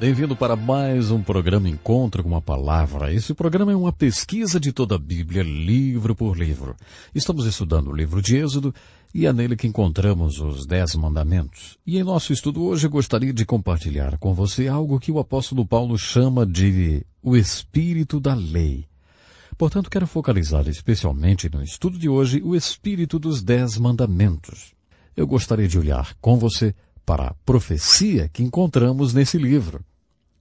Bem-vindo para mais um programa Encontro com a Palavra. Esse programa é uma pesquisa de toda a Bíblia, livro por livro. Estamos estudando o livro de Êxodo e é nele que encontramos os Dez Mandamentos. E em nosso estudo hoje gostaria de compartilhar com você algo que o apóstolo Paulo chama de o Espírito da Lei. Portanto, quero focalizar especialmente no estudo de hoje o Espírito dos Dez Mandamentos. Eu gostaria de olhar com você para a profecia que encontramos nesse livro.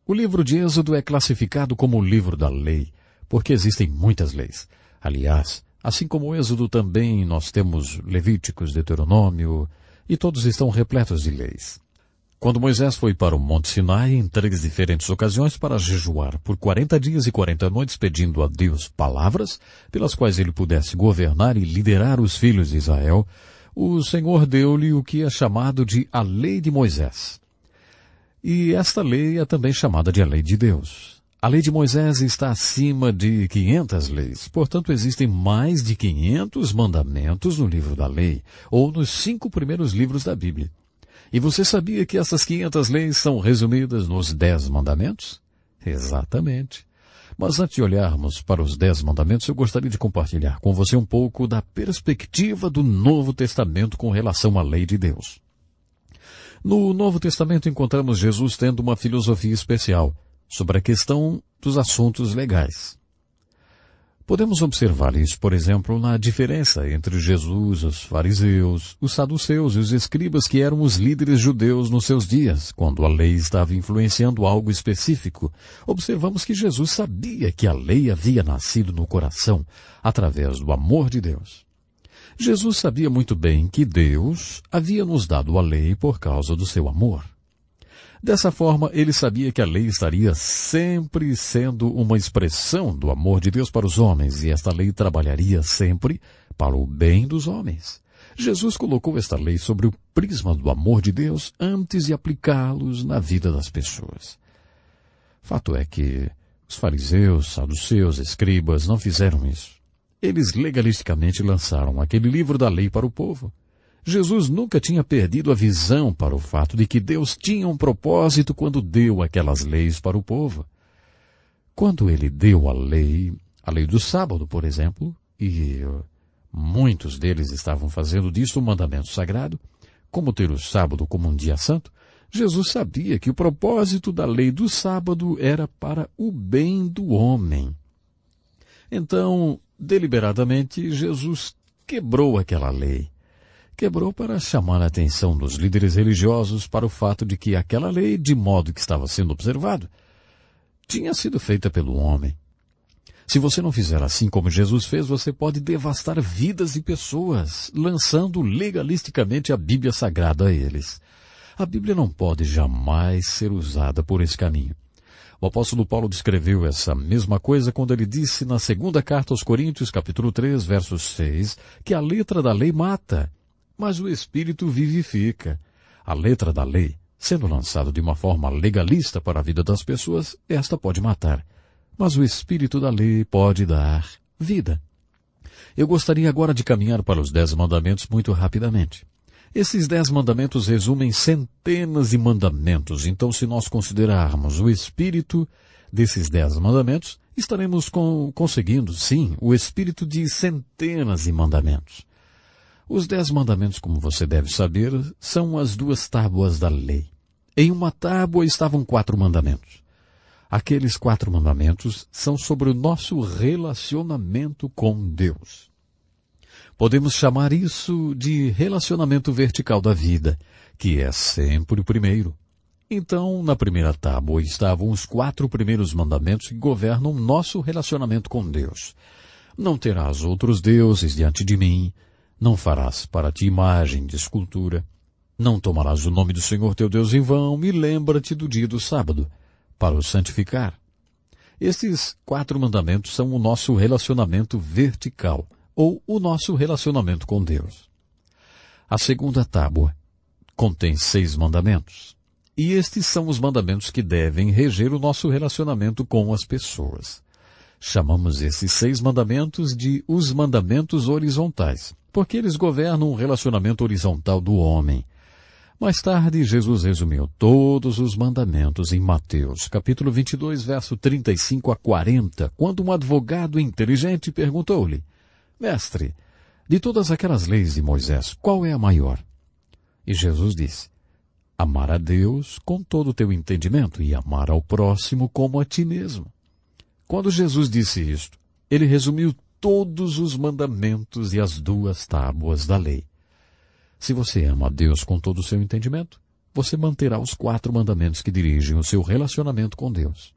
O livro de Êxodo é classificado como o livro da lei, porque existem muitas leis. Aliás, assim como Êxodo também nós temos Levíticos, Deuteronômio, e todos estão repletos de leis. Quando Moisés foi para o Monte Sinai em três diferentes ocasiões para jejuar por quarenta dias e quarenta noites pedindo a Deus palavras pelas quais ele pudesse governar e liderar os filhos de Israel, o Senhor deu-lhe o que é chamado de a lei de Moisés. E esta lei é também chamada de a lei de Deus. A lei de Moisés está acima de 500 leis, portanto existem mais de 500 mandamentos no livro da lei, ou nos cinco primeiros livros da Bíblia. E você sabia que essas 500 leis são resumidas nos 10 mandamentos? Exatamente. Mas antes de olharmos para os Dez Mandamentos, eu gostaria de compartilhar com você um pouco da perspectiva do Novo Testamento com relação à lei de Deus. No Novo Testamento encontramos Jesus tendo uma filosofia especial sobre a questão dos assuntos legais. Podemos observar isso, por exemplo, na diferença entre Jesus, os fariseus, os saduceus e os escribas que eram os líderes judeus nos seus dias, quando a lei estava influenciando algo específico. Observamos que Jesus sabia que a lei havia nascido no coração, através do amor de Deus. Jesus sabia muito bem que Deus havia nos dado a lei por causa do seu amor. Dessa forma, ele sabia que a lei estaria sempre sendo uma expressão do amor de Deus para os homens e esta lei trabalharia sempre para o bem dos homens. Jesus colocou esta lei sobre o prisma do amor de Deus antes de aplicá-los na vida das pessoas. Fato é que os fariseus, saduceus, escribas não fizeram isso. Eles legalisticamente lançaram aquele livro da lei para o povo. Jesus nunca tinha perdido a visão para o fato de que Deus tinha um propósito quando deu aquelas leis para o povo. Quando ele deu a lei, a lei do sábado, por exemplo, e muitos deles estavam fazendo disso um mandamento sagrado, como ter o sábado como um dia santo, Jesus sabia que o propósito da lei do sábado era para o bem do homem. Então, Deliberadamente, Jesus quebrou aquela lei. Quebrou para chamar a atenção dos líderes religiosos para o fato de que aquela lei, de modo que estava sendo observado, tinha sido feita pelo homem. Se você não fizer assim como Jesus fez, você pode devastar vidas e pessoas, lançando legalisticamente a Bíblia Sagrada a eles. A Bíblia não pode jamais ser usada por esse caminho. O apóstolo Paulo descreveu essa mesma coisa quando ele disse na segunda carta aos Coríntios, capítulo 3, versos 6, que a letra da lei mata, mas o espírito vivifica. A letra da lei, sendo lançada de uma forma legalista para a vida das pessoas, esta pode matar, mas o espírito da lei pode dar vida. Eu gostaria agora de caminhar para os Dez Mandamentos muito rapidamente. Esses dez mandamentos resumem centenas de mandamentos, então se nós considerarmos o espírito desses dez mandamentos, estaremos com, conseguindo, sim, o espírito de centenas de mandamentos. Os dez mandamentos, como você deve saber, são as duas tábuas da lei. Em uma tábua estavam quatro mandamentos. Aqueles quatro mandamentos são sobre o nosso relacionamento com Deus. Podemos chamar isso de relacionamento vertical da vida, que é sempre o primeiro. Então, na primeira tábua estavam os quatro primeiros mandamentos que governam nosso relacionamento com Deus. Não terás outros deuses diante de mim, não farás para ti imagem de escultura, não tomarás o nome do Senhor teu Deus em vão, e lembra-te do dia do sábado, para o santificar. Estes quatro mandamentos são o nosso relacionamento vertical, ou o nosso relacionamento com Deus. A segunda tábua contém seis mandamentos. E estes são os mandamentos que devem reger o nosso relacionamento com as pessoas. Chamamos esses seis mandamentos de os mandamentos horizontais, porque eles governam o relacionamento horizontal do homem. Mais tarde, Jesus resumiu todos os mandamentos em Mateus, capítulo 22, verso 35 a 40, quando um advogado inteligente perguntou-lhe, Mestre, de todas aquelas leis de Moisés, qual é a maior? E Jesus disse, amar a Deus com todo o teu entendimento e amar ao próximo como a ti mesmo. Quando Jesus disse isto, ele resumiu todos os mandamentos e as duas tábuas da lei. Se você ama a Deus com todo o seu entendimento, você manterá os quatro mandamentos que dirigem o seu relacionamento com Deus.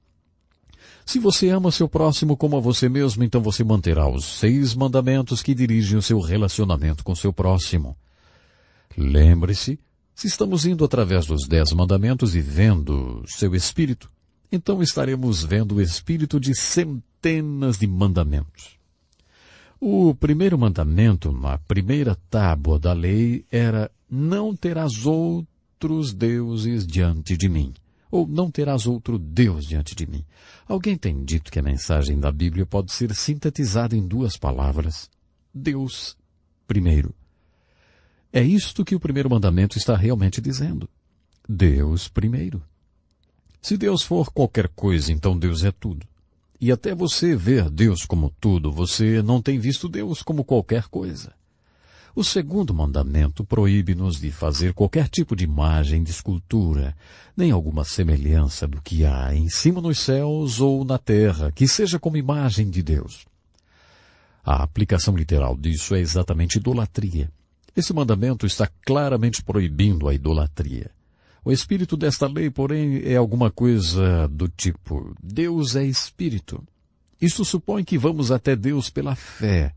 Se você ama seu próximo como a você mesmo, então você manterá os seis mandamentos que dirigem o seu relacionamento com seu próximo. Lembre-se, se estamos indo através dos dez mandamentos e vendo seu espírito, então estaremos vendo o espírito de centenas de mandamentos. O primeiro mandamento, na primeira tábua da lei, era não terás outros deuses diante de mim ou não terás outro Deus diante de mim. Alguém tem dito que a mensagem da Bíblia pode ser sintetizada em duas palavras. Deus primeiro. É isto que o primeiro mandamento está realmente dizendo. Deus primeiro. Se Deus for qualquer coisa, então Deus é tudo. E até você ver Deus como tudo, você não tem visto Deus como qualquer coisa. O segundo mandamento proíbe-nos de fazer qualquer tipo de imagem de escultura, nem alguma semelhança do que há em cima nos céus ou na terra, que seja como imagem de Deus. A aplicação literal disso é exatamente idolatria. Esse mandamento está claramente proibindo a idolatria. O espírito desta lei, porém, é alguma coisa do tipo: Deus é espírito. Isto supõe que vamos até Deus pela fé.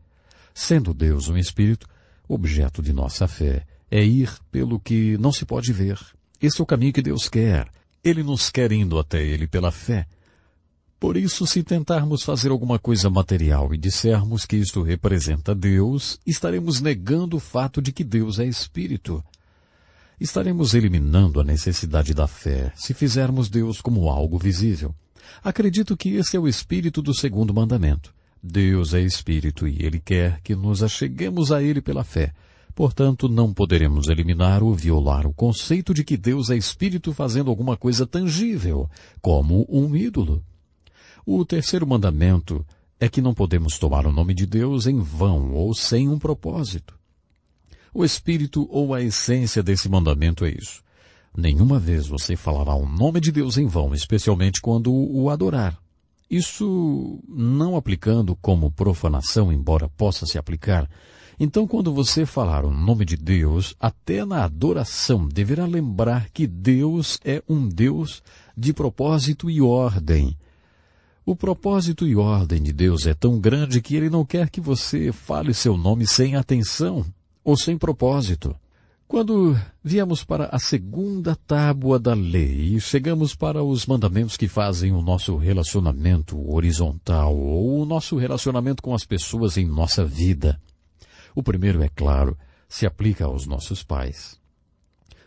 Sendo Deus um espírito, Objeto de nossa fé é ir pelo que não se pode ver. Esse é o caminho que Deus quer. Ele nos quer indo até Ele pela fé. Por isso, se tentarmos fazer alguma coisa material e dissermos que isto representa Deus, estaremos negando o fato de que Deus é Espírito. Estaremos eliminando a necessidade da fé se fizermos Deus como algo visível. Acredito que esse é o espírito do segundo mandamento. Deus é Espírito e Ele quer que nos acheguemos a Ele pela fé. Portanto, não poderemos eliminar ou violar o conceito de que Deus é Espírito fazendo alguma coisa tangível, como um ídolo. O terceiro mandamento é que não podemos tomar o nome de Deus em vão ou sem um propósito. O espírito ou a essência desse mandamento é isso. Nenhuma vez você falará o nome de Deus em vão, especialmente quando o adorar. Isso não aplicando como profanação, embora possa se aplicar. Então, quando você falar o nome de Deus, até na adoração, deverá lembrar que Deus é um Deus de propósito e ordem. O propósito e ordem de Deus é tão grande que ele não quer que você fale seu nome sem atenção ou sem propósito. Quando viemos para a segunda tábua da lei e chegamos para os mandamentos que fazem o nosso relacionamento horizontal ou o nosso relacionamento com as pessoas em nossa vida, o primeiro, é claro, se aplica aos nossos pais.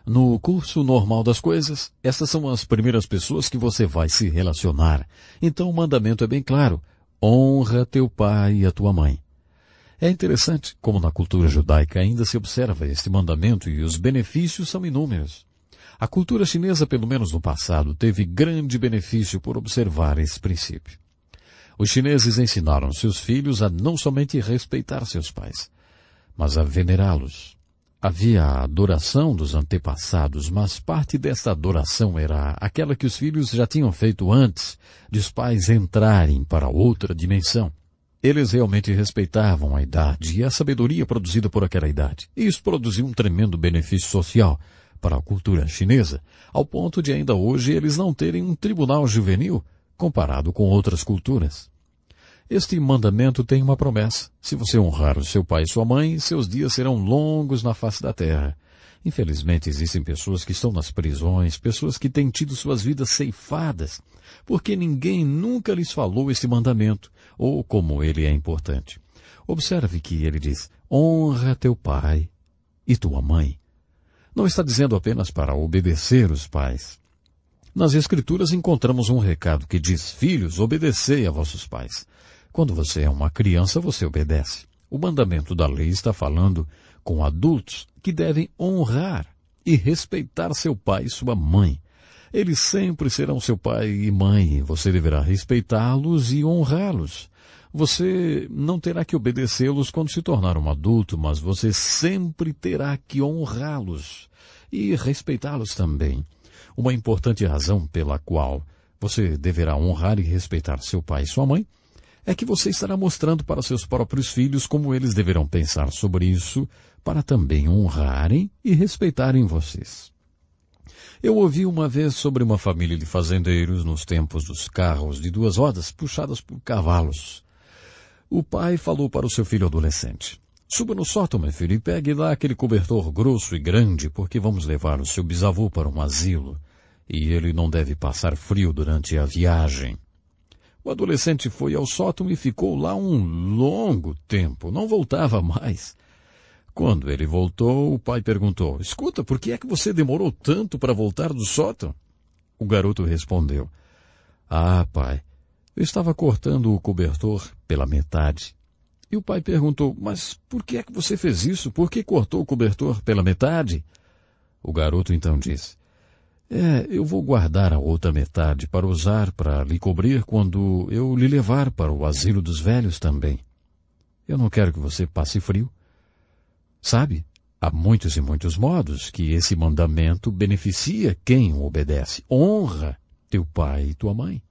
No curso normal das coisas, essas são as primeiras pessoas que você vai se relacionar. Então o mandamento é bem claro: honra teu pai e a tua mãe. É interessante como na cultura judaica ainda se observa este mandamento e os benefícios são inúmeros. A cultura chinesa, pelo menos no passado, teve grande benefício por observar esse princípio. Os chineses ensinaram seus filhos a não somente respeitar seus pais, mas a venerá-los. Havia a adoração dos antepassados, mas parte desta adoração era aquela que os filhos já tinham feito antes de os pais entrarem para outra dimensão. Eles realmente respeitavam a idade e a sabedoria produzida por aquela idade. E isso produziu um tremendo benefício social para a cultura chinesa, ao ponto de ainda hoje eles não terem um tribunal juvenil comparado com outras culturas. Este mandamento tem uma promessa. Se você honrar o seu pai e sua mãe, seus dias serão longos na face da terra. Infelizmente, existem pessoas que estão nas prisões, pessoas que têm tido suas vidas ceifadas, porque ninguém nunca lhes falou este mandamento ou como ele é importante. Observe que ele diz: honra teu pai e tua mãe. Não está dizendo apenas para obedecer os pais. Nas Escrituras encontramos um recado que diz: Filhos, obedecei a vossos pais. Quando você é uma criança, você obedece. O mandamento da lei está falando com adultos que devem honrar e respeitar seu pai e sua mãe. Eles sempre serão seu pai e mãe. Você deverá respeitá-los e honrá-los. Você não terá que obedecê-los quando se tornar um adulto, mas você sempre terá que honrá-los e respeitá-los também. Uma importante razão pela qual você deverá honrar e respeitar seu pai e sua mãe é que você estará mostrando para seus próprios filhos como eles deverão pensar sobre isso para também honrarem e respeitarem vocês. Eu ouvi uma vez sobre uma família de fazendeiros nos tempos dos carros de duas rodas puxadas por cavalos. O pai falou para o seu filho adolescente. Suba no sótão, meu filho, e pegue lá aquele cobertor grosso e grande, porque vamos levar o seu bisavô para um asilo, e ele não deve passar frio durante a viagem. O adolescente foi ao sótão e ficou lá um longo tempo, não voltava mais. Quando ele voltou, o pai perguntou: Escuta, por que é que você demorou tanto para voltar do sótão? O garoto respondeu: Ah, pai, eu estava cortando o cobertor pela metade. E o pai perguntou: Mas por que é que você fez isso? Por que cortou o cobertor pela metade? O garoto então disse: É, eu vou guardar a outra metade para usar para lhe cobrir quando eu lhe levar para o asilo dos velhos também. Eu não quero que você passe frio Sabe, há muitos e muitos modos que esse mandamento beneficia quem o obedece. Honra teu pai e tua mãe.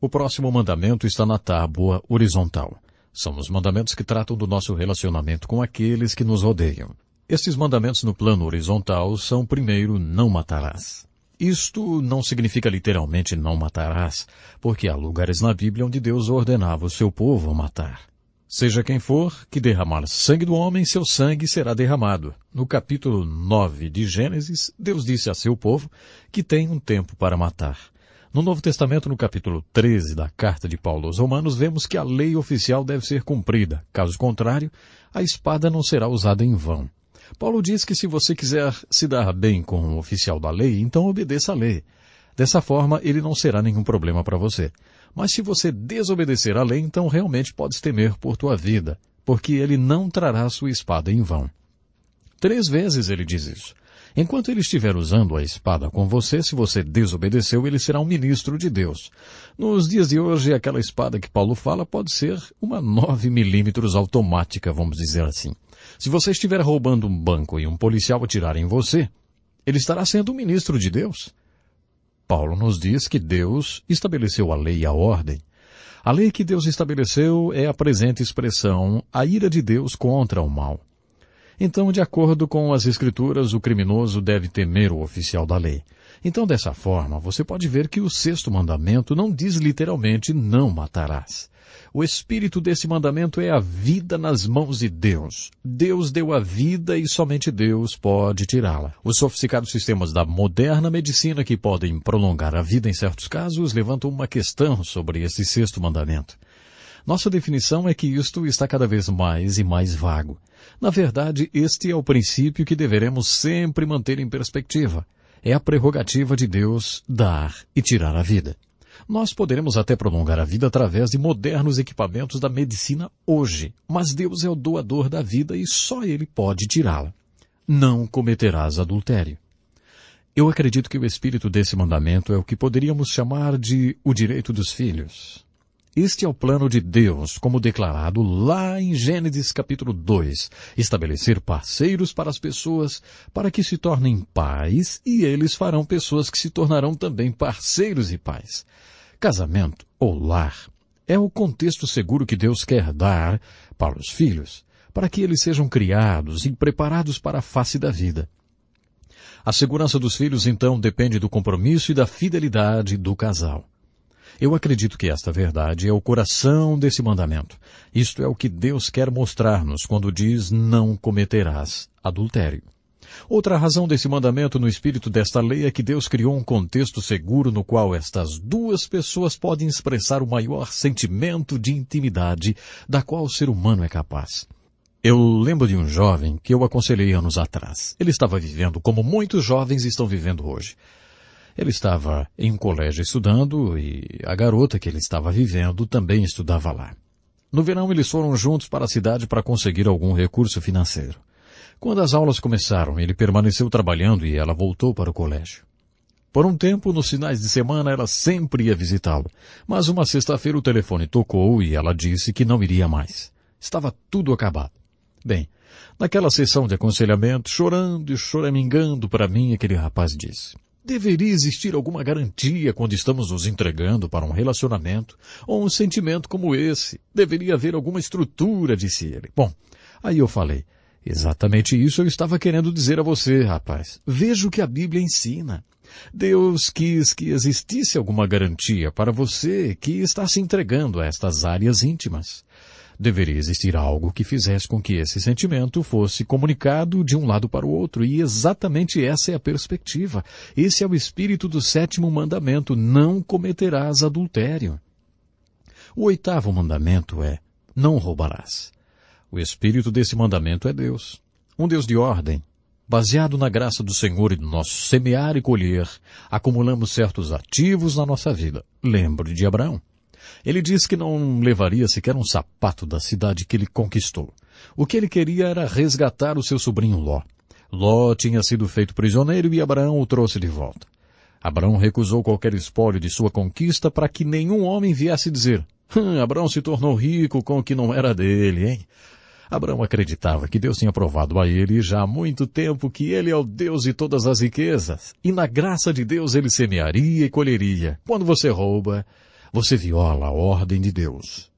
O próximo mandamento está na tábua horizontal. São os mandamentos que tratam do nosso relacionamento com aqueles que nos rodeiam. Estes mandamentos no plano horizontal são, primeiro, não matarás. Isto não significa literalmente não matarás, porque há lugares na Bíblia onde Deus ordenava o seu povo a matar. Seja quem for que derramar sangue do homem, seu sangue será derramado. No capítulo 9 de Gênesis, Deus disse a seu povo que tem um tempo para matar. No Novo Testamento, no capítulo 13 da carta de Paulo aos Romanos, vemos que a lei oficial deve ser cumprida. Caso contrário, a espada não será usada em vão. Paulo diz que se você quiser se dar bem com um oficial da lei, então obedeça à lei. Dessa forma, ele não será nenhum problema para você. Mas se você desobedecer à lei, então realmente podes temer por tua vida, porque ele não trará sua espada em vão. Três vezes ele diz isso. Enquanto ele estiver usando a espada com você, se você desobedeceu, ele será um ministro de Deus. Nos dias de hoje, aquela espada que Paulo fala pode ser uma 9 milímetros automática, vamos dizer assim. Se você estiver roubando um banco e um policial atirar em você, ele estará sendo um ministro de Deus. Paulo nos diz que Deus estabeleceu a lei e a ordem. A lei que Deus estabeleceu é a presente expressão, a ira de Deus contra o mal. Então, de acordo com as Escrituras, o criminoso deve temer o oficial da lei. Então, dessa forma, você pode ver que o sexto mandamento não diz literalmente não matarás. O espírito desse mandamento é a vida nas mãos de Deus. Deus deu a vida e somente Deus pode tirá-la. Os sofisticados sistemas da moderna medicina que podem prolongar a vida em certos casos levantam uma questão sobre esse sexto mandamento. Nossa definição é que isto está cada vez mais e mais vago. Na verdade, este é o princípio que deveremos sempre manter em perspectiva. É a prerrogativa de Deus dar e tirar a vida. Nós poderemos até prolongar a vida através de modernos equipamentos da medicina hoje, mas Deus é o doador da vida e só Ele pode tirá-la. Não cometerás adultério. Eu acredito que o espírito desse mandamento é o que poderíamos chamar de o direito dos filhos. Este é o plano de Deus, como declarado lá em Gênesis capítulo 2, estabelecer parceiros para as pessoas para que se tornem pais e eles farão pessoas que se tornarão também parceiros e pais. Casamento ou lar é o contexto seguro que Deus quer dar para os filhos, para que eles sejam criados e preparados para a face da vida. A segurança dos filhos, então, depende do compromisso e da fidelidade do casal. Eu acredito que esta verdade é o coração desse mandamento. Isto é o que Deus quer mostrar-nos quando diz não cometerás adultério. Outra razão desse mandamento no espírito desta lei é que Deus criou um contexto seguro no qual estas duas pessoas podem expressar o maior sentimento de intimidade da qual o ser humano é capaz. Eu lembro de um jovem que eu aconselhei anos atrás. Ele estava vivendo como muitos jovens estão vivendo hoje. Ele estava em um colégio estudando e a garota que ele estava vivendo também estudava lá. No verão, eles foram juntos para a cidade para conseguir algum recurso financeiro. Quando as aulas começaram, ele permaneceu trabalhando e ela voltou para o colégio. Por um tempo, nos finais de semana, ela sempre ia visitá-lo, mas uma sexta-feira o telefone tocou e ela disse que não iria mais. Estava tudo acabado. Bem, naquela sessão de aconselhamento, chorando e choramingando para mim, aquele rapaz disse: Deveria existir alguma garantia quando estamos nos entregando para um relacionamento ou um sentimento como esse. Deveria haver alguma estrutura, disse ele. Bom, aí eu falei: Exatamente isso eu estava querendo dizer a você, rapaz. Veja o que a Bíblia ensina. Deus quis que existisse alguma garantia para você que está se entregando a estas áreas íntimas. Deveria existir algo que fizesse com que esse sentimento fosse comunicado de um lado para o outro, e exatamente essa é a perspectiva. Esse é o espírito do sétimo mandamento: não cometerás adultério. O oitavo mandamento é: não roubarás. O espírito desse mandamento é Deus, um Deus de ordem. Baseado na graça do Senhor e do nosso semear e colher, acumulamos certos ativos na nossa vida. Lembro de Abraão. Ele disse que não levaria sequer um sapato da cidade que ele conquistou. O que ele queria era resgatar o seu sobrinho Ló. Ló tinha sido feito prisioneiro e Abraão o trouxe de volta. Abraão recusou qualquer espólio de sua conquista para que nenhum homem viesse dizer: hum, Abraão se tornou rico com o que não era dele, hein? Abraão acreditava que Deus tinha provado a ele já há muito tempo que ele é o Deus de todas as riquezas, e na graça de Deus ele semearia e colheria. Quando você rouba, você viola a ordem de Deus.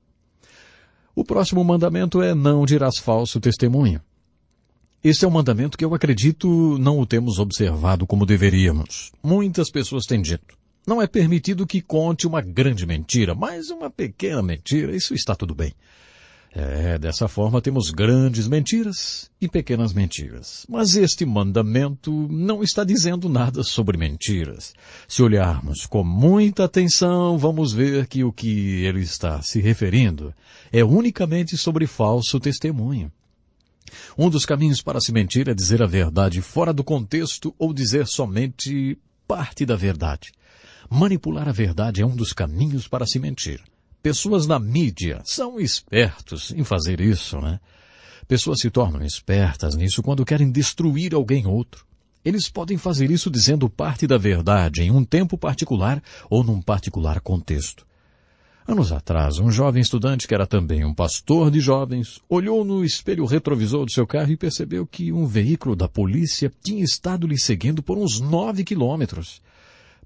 O próximo mandamento é não dirás falso testemunho. Esse é um mandamento que eu acredito não o temos observado como deveríamos. Muitas pessoas têm dito. Não é permitido que conte uma grande mentira, mas uma pequena mentira, isso está tudo bem. É, dessa forma temos grandes mentiras e pequenas mentiras. Mas este mandamento não está dizendo nada sobre mentiras. Se olharmos com muita atenção, vamos ver que o que ele está se referindo é unicamente sobre falso testemunho. Um dos caminhos para se mentir é dizer a verdade fora do contexto ou dizer somente parte da verdade. Manipular a verdade é um dos caminhos para se mentir. Pessoas na mídia são espertos em fazer isso, né? Pessoas se tornam espertas nisso quando querem destruir alguém outro. Eles podem fazer isso dizendo parte da verdade em um tempo particular ou num particular contexto. Anos atrás, um jovem estudante que era também um pastor de jovens olhou no espelho retrovisor do seu carro e percebeu que um veículo da polícia tinha estado lhe seguindo por uns nove quilômetros.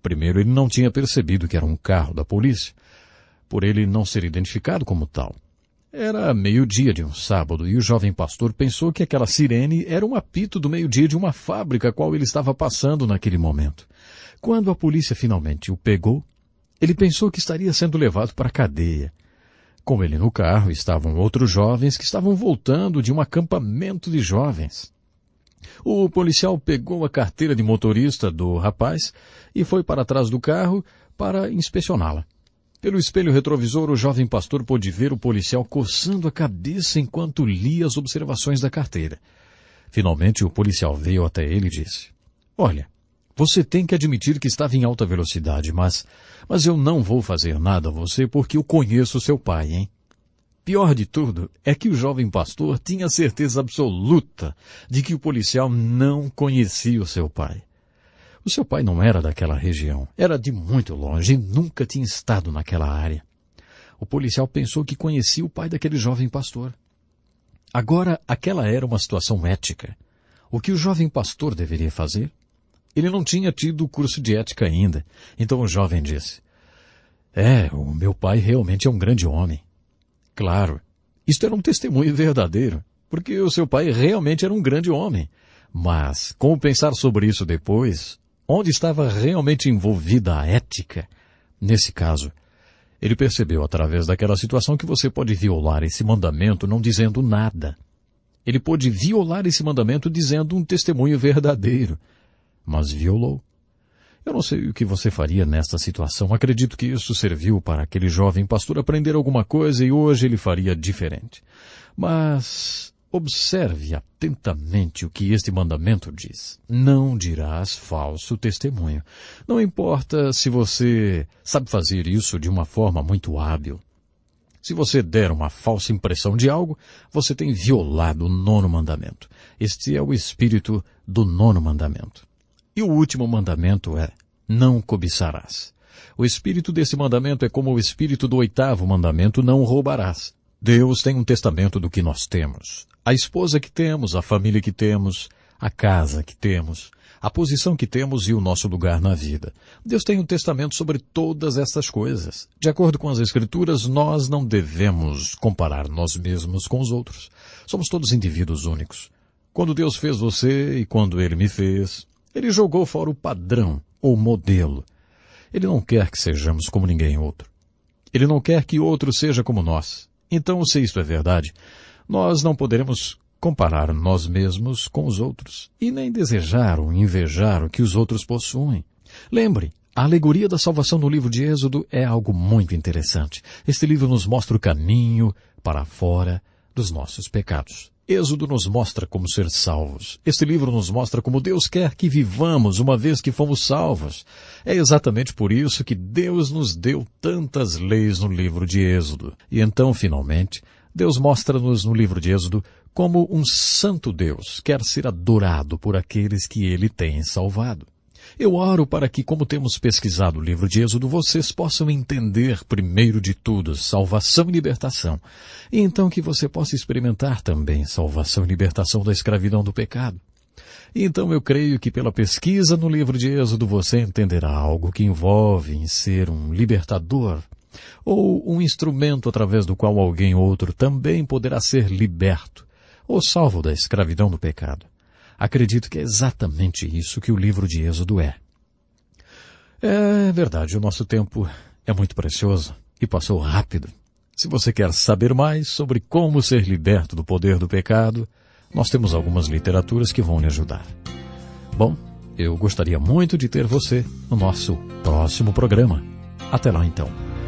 Primeiro, ele não tinha percebido que era um carro da polícia por ele não ser identificado como tal. Era meio-dia de um sábado e o jovem pastor pensou que aquela sirene era um apito do meio-dia de uma fábrica a qual ele estava passando naquele momento. Quando a polícia finalmente o pegou, ele pensou que estaria sendo levado para a cadeia. Com ele no carro estavam outros jovens que estavam voltando de um acampamento de jovens. O policial pegou a carteira de motorista do rapaz e foi para trás do carro para inspecioná-la. Pelo espelho retrovisor, o jovem pastor pôde ver o policial coçando a cabeça enquanto lia as observações da carteira. Finalmente, o policial veio até ele e disse: Olha, você tem que admitir que estava em alta velocidade, mas. Mas eu não vou fazer nada a você porque eu conheço seu pai, hein? Pior de tudo é que o jovem pastor tinha certeza absoluta de que o policial não conhecia o seu pai. O seu pai não era daquela região, era de muito longe e nunca tinha estado naquela área. O policial pensou que conhecia o pai daquele jovem pastor. Agora, aquela era uma situação ética. O que o jovem pastor deveria fazer? Ele não tinha tido o curso de ética ainda, então o jovem disse: É, o meu pai realmente é um grande homem. Claro, isto era um testemunho verdadeiro, porque o seu pai realmente era um grande homem. Mas, como pensar sobre isso depois, onde estava realmente envolvida a ética. Nesse caso, ele percebeu através daquela situação que você pode violar esse mandamento não dizendo nada. Ele pôde violar esse mandamento dizendo um testemunho verdadeiro, mas violou. Eu não sei o que você faria nesta situação. Acredito que isso serviu para aquele jovem pastor aprender alguma coisa e hoje ele faria diferente. Mas Observe atentamente o que este mandamento diz. Não dirás falso testemunho. Não importa se você sabe fazer isso de uma forma muito hábil. Se você der uma falsa impressão de algo, você tem violado o nono mandamento. Este é o espírito do nono mandamento. E o último mandamento é: não cobiçarás. O espírito desse mandamento é como o espírito do oitavo mandamento: não roubarás. Deus tem um testamento do que nós temos a esposa que temos, a família que temos, a casa que temos, a posição que temos e o nosso lugar na vida. Deus tem um testamento sobre todas essas coisas. De acordo com as Escrituras, nós não devemos comparar nós mesmos com os outros. Somos todos indivíduos únicos. Quando Deus fez você e quando Ele me fez, Ele jogou fora o padrão ou modelo. Ele não quer que sejamos como ninguém outro. Ele não quer que outro seja como nós. Então, se isto é verdade, nós não poderemos comparar nós mesmos com os outros e nem desejar ou invejar o que os outros possuem. Lembre, a alegoria da salvação no livro de Êxodo é algo muito interessante. Este livro nos mostra o caminho para fora dos nossos pecados. Êxodo nos mostra como ser salvos. Este livro nos mostra como Deus quer que vivamos uma vez que fomos salvos. É exatamente por isso que Deus nos deu tantas leis no livro de Êxodo. E então, finalmente, Deus mostra-nos no livro de Êxodo como um santo Deus quer ser adorado por aqueles que ele tem salvado. Eu oro para que, como temos pesquisado o livro de Êxodo, vocês possam entender, primeiro de tudo, salvação e libertação. E então que você possa experimentar também salvação e libertação da escravidão do pecado. E então eu creio que pela pesquisa no livro de Êxodo você entenderá algo que envolve em ser um libertador ou um instrumento através do qual alguém outro também poderá ser liberto, ou salvo da escravidão do pecado. Acredito que é exatamente isso que o livro de Êxodo é. É verdade, o nosso tempo é muito precioso e passou rápido. Se você quer saber mais sobre como ser liberto do poder do pecado, nós temos algumas literaturas que vão lhe ajudar. Bom, eu gostaria muito de ter você no nosso próximo programa. Até lá então.